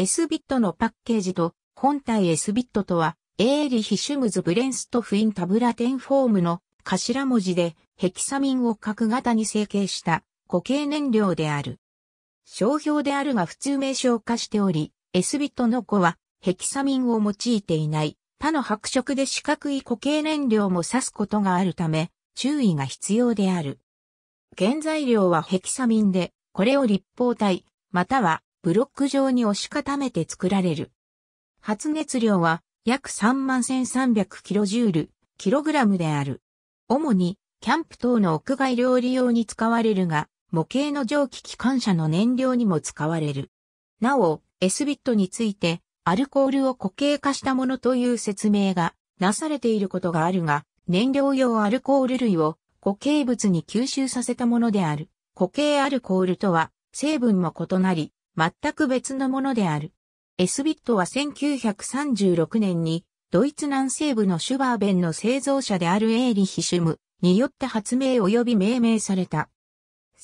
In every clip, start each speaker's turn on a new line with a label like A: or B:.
A: S ビットのパッケージと本体 S ビットとは、エーリヒ・シュムズ・ブレンストフイン・タブラテンフォームの頭文字でヘキサミンを角型に成形した固形燃料である。商標であるが普通名称化しており、S ビットの子はヘキサミンを用いていない他の白色で四角い固形燃料も指すことがあるため、注意が必要である。原材料はヘキサミンで、これを立方体、またはブロック状に押し固めて作られる。発熱量は約31,300キロジュール、キログラムである。主にキャンプ等の屋外料理用に使われるが、模型の蒸気機関車の燃料にも使われる。なお、S ビットについて、アルコールを固形化したものという説明がなされていることがあるが、燃料用アルコール類を固形物に吸収させたものである。固形アルコールとは成分も異なり、全く別のものである。エスビットは1936年にドイツ南西部のシュバーベンの製造者であるエーリヒ・シュムによって発明及び命名された。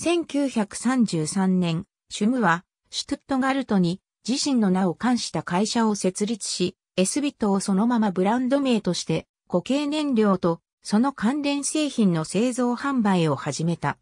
A: 1933年、シュムはシュトゥットガルトに自身の名を冠した会社を設立し、エスビットをそのままブランド名として固形燃料とその関連製品の製造販売を始めた。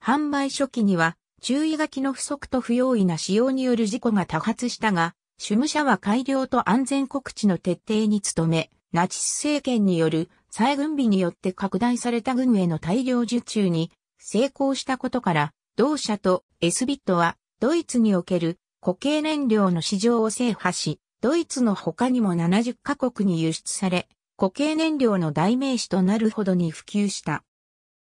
A: 販売初期には注意書きの不足と不用意な使用による事故が多発したが、主務者は改良と安全告知の徹底に努め、ナチス政権による再軍備によって拡大された軍への大量受注に成功したことから、同社とエスビットはドイツにおける固形燃料の市場を制覇し、ドイツの他にも70カ国に輸出され、固形燃料の代名詞となるほどに普及した。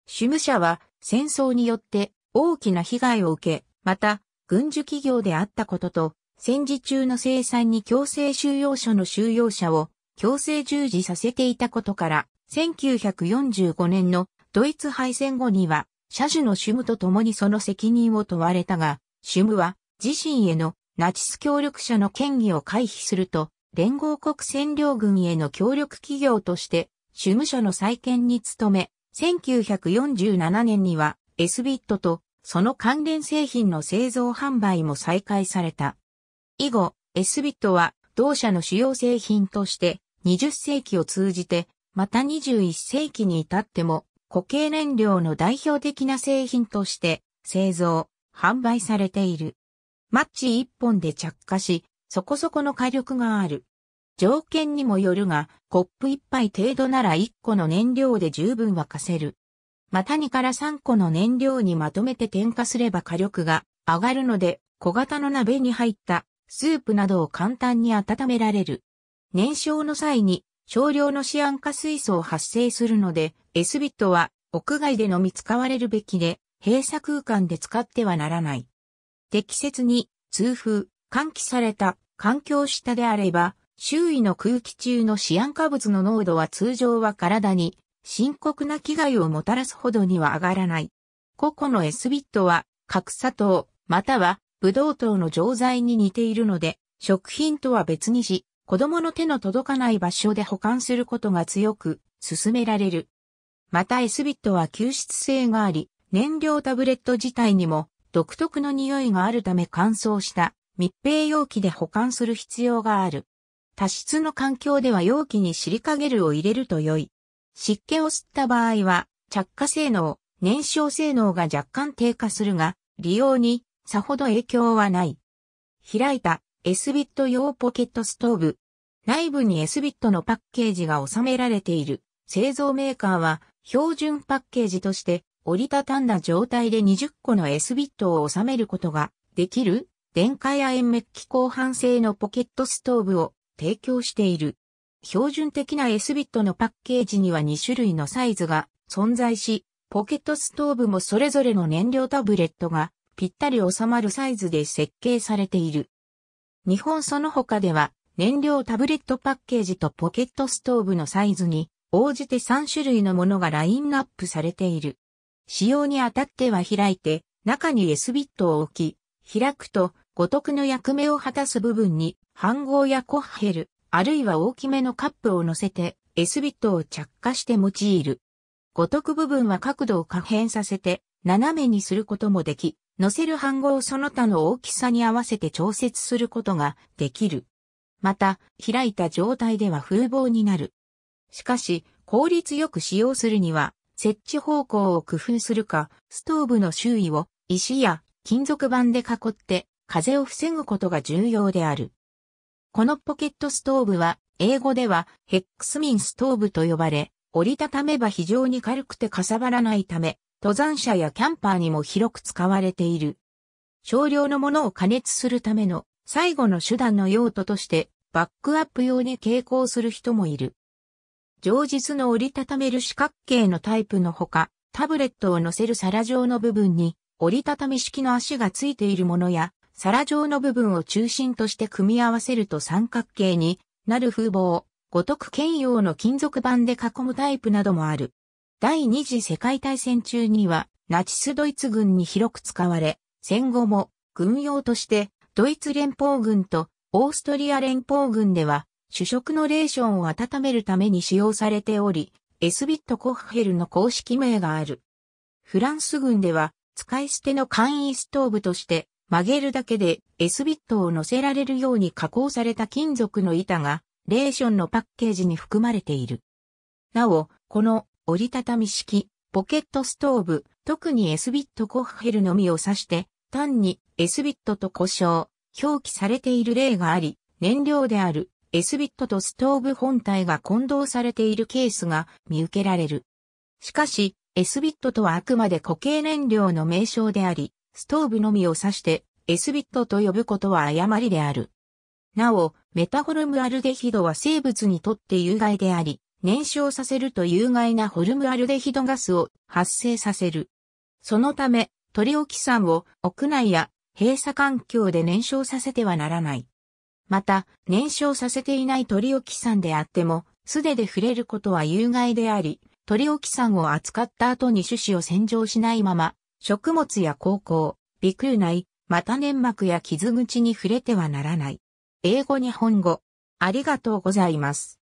A: 主務者は戦争によって大きな被害を受け、また、軍需企業であったことと、戦時中の生産に強制収容所の収容者を強制従事させていたことから、1945年のドイツ敗戦後には、車種のシュムと共にその責任を問われたが、シュムは自身へのナチス協力者の権威を回避すると、連合国占領軍への協力企業として、シュム社の再建に努め、1947年にはエスビットとその関連製品の製造販売も再開された。以後、エスビットは同社の主要製品として20世紀を通じてまた21世紀に至っても固形燃料の代表的な製品として製造、販売されている。マッチ1本で着火し、そこそこの火力がある。条件にもよるが、コップ1杯程度なら1個の燃料で十分沸かせる。また2から3個の燃料にまとめて添加すれば火力が上がるので、小型の鍋に入ったスープなどを簡単に温められる。燃焼の際に少量のシアン化水素を発生するので、S ビットは屋外でのみ使われるべきで、閉鎖空間で使ってはならない。適切に通風、換気された環境下であれば、周囲の空気中のシアン化物の濃度は通常は体に深刻な危害をもたらすほどには上がらない。個々の S ビットは、格砂糖、または、ブドウ糖の錠剤に似ているので、食品とは別にし、子供の手の届かない場所で保管することが強く、勧められる。また S ビットは吸湿性があり、燃料タブレット自体にも独特の匂いがあるため乾燥した密閉容器で保管する必要がある。多湿の環境では容器にシリカゲルを入れると良い。湿気を吸った場合は、着火性能、燃焼性能が若干低下するが、利用にさほど影響はない。開いた S ビット用ポケットストーブ。内部に S ビットのパッケージが収められている。製造メーカーは標準パッケージとして折りたたんだ状態で20個の S ビットを収めることができる電解亜鉛メッキ鋼板製のポケットストーブを提供している。標準的な S ビットのパッケージには2種類のサイズが存在し、ポケットストーブもそれぞれの燃料タブレットがぴったり収まるサイズで設計されている。日本その他では燃料タブレットパッケージとポケットストーブのサイズに応じて3種類のものがラインナップされている。使用にあたっては開いて中に S ビットを置き、開くと、五徳の役目を果たす部分に、飯盒やコッヘル、あるいは大きめのカップを乗せて S ビットを着火して用いる。五徳部分は角度を可変させて斜めにすることもでき、乗せる半号をその他の大きさに合わせて調節することができる。また、開いた状態では風防になる。しかし、効率よく使用するには、設置方向を工夫するか、ストーブの周囲を石や金属板で囲って風を防ぐことが重要である。このポケットストーブは、英語ではヘックスミンストーブと呼ばれ、折りたためば非常に軽くてかさばらないため、登山者やキャンパーにも広く使われている。少量のものを加熱するための最後の手段の用途として、バックアップ用に傾向する人もいる。上実の折りたためる四角形のタイプのほか、タブレットを乗せる皿状の部分に折りたたみ式の足がついているものや、皿状の部分を中心として組み合わせると三角形になる風貌、五徳兼用の金属板で囲むタイプなどもある。第二次世界大戦中にはナチスドイツ軍に広く使われ、戦後も軍用としてドイツ連邦軍とオーストリア連邦軍では主食のレーションを温めるために使用されており、エスビット・コッヘルの公式名がある。フランス軍では使い捨ての簡易ストーブとして曲げるだけで S ビットを乗せられるように加工された金属の板がレーションのパッケージに含まれている。なお、この折りたたみ式ポケットストーブ、特に S ビットコッヘルのみを指して、単に S ビットと故障、表記されている例があり、燃料である S ビットとストーブ本体が混同されているケースが見受けられる。しかし、S ビットとはあくまで固形燃料の名称であり、ストーブのみを指して、エスビットと呼ぶことは誤りである。なお、メタホルムアルデヒドは生物にとって有害であり、燃焼させると有害なホルムアルデヒドガスを発生させる。そのため、トリオキサンを屋内や閉鎖環境で燃焼させてはならない。また、燃焼させていないトリオキサンであっても、素手で触れることは有害であり、トリオキサンを扱った後に種子を洗浄しないまま、食物や高校、鼻腔内、また粘膜や傷口に触れてはならない。英語日本語。ありがとうございます。